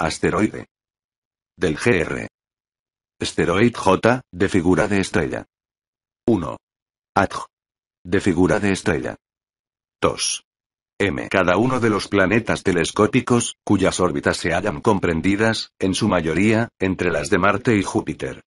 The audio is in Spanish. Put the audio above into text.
Asteroide. Del GR. Esteroid J, de figura de estrella. 1. Adj. De figura de estrella. 2. M. Cada uno de los planetas telescópicos, cuyas órbitas se hallan comprendidas, en su mayoría, entre las de Marte y Júpiter.